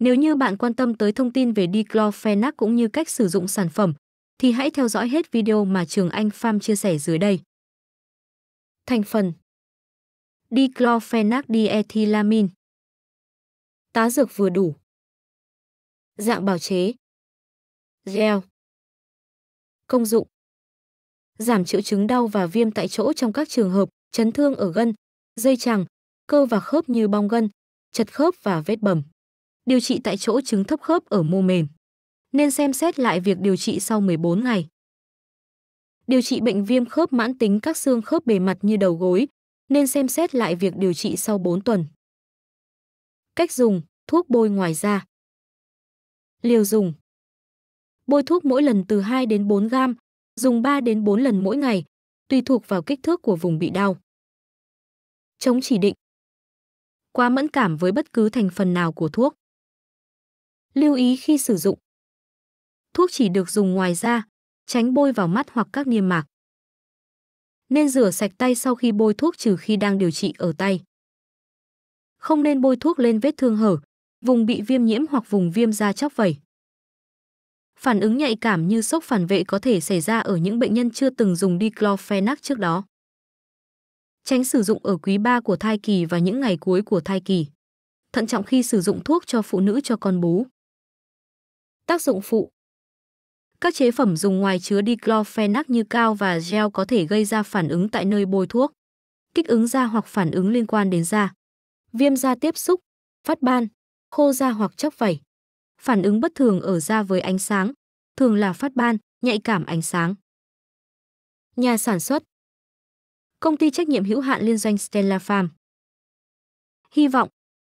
Nếu như bạn quan tâm tới thông tin về diclofenac cũng như cách sử dụng sản phẩm, thì hãy theo dõi hết video mà Trường Anh Farm chia sẻ dưới đây. Thành phần Diclofenac diethylamine Tá dược vừa đủ Dạng bào chế Gel Công dụng Giảm triệu chứng đau và viêm tại chỗ trong các trường hợp chấn thương ở gân, dây chằng, cơ và khớp như bong gân, chật khớp và vết bầm điều trị tại chỗ chứng thấp khớp ở mô mềm. Nên xem xét lại việc điều trị sau 14 ngày. Điều trị bệnh viêm khớp mãn tính các xương khớp bề mặt như đầu gối, nên xem xét lại việc điều trị sau 4 tuần. Cách dùng, thuốc bôi ngoài da. Liều dùng. Bôi thuốc mỗi lần từ 2 đến 4 gram, dùng 3 đến 4 lần mỗi ngày, tùy thuộc vào kích thước của vùng bị đau. Chống chỉ định. Quá mẫn cảm với bất cứ thành phần nào của thuốc. Lưu ý khi sử dụng. Thuốc chỉ được dùng ngoài da, tránh bôi vào mắt hoặc các niêm mạc. Nên rửa sạch tay sau khi bôi thuốc trừ khi đang điều trị ở tay. Không nên bôi thuốc lên vết thương hở, vùng bị viêm nhiễm hoặc vùng viêm da chóc vẩy. Phản ứng nhạy cảm như sốc phản vệ có thể xảy ra ở những bệnh nhân chưa từng dùng diclofenac trước đó. Tránh sử dụng ở quý 3 của thai kỳ và những ngày cuối của thai kỳ. Thận trọng khi sử dụng thuốc cho phụ nữ cho con bú. Tác dụng phụ Các chế phẩm dùng ngoài chứa diclofenac như cao và gel có thể gây ra phản ứng tại nơi bôi thuốc, kích ứng da hoặc phản ứng liên quan đến da, viêm da tiếp xúc, phát ban, khô da hoặc chóc vẩy. Phản ứng bất thường ở da với ánh sáng, thường là phát ban, nhạy cảm ánh sáng. Nhà sản xuất Công ty trách nhiệm hữu hạn liên doanh Stella Farm Hy vọng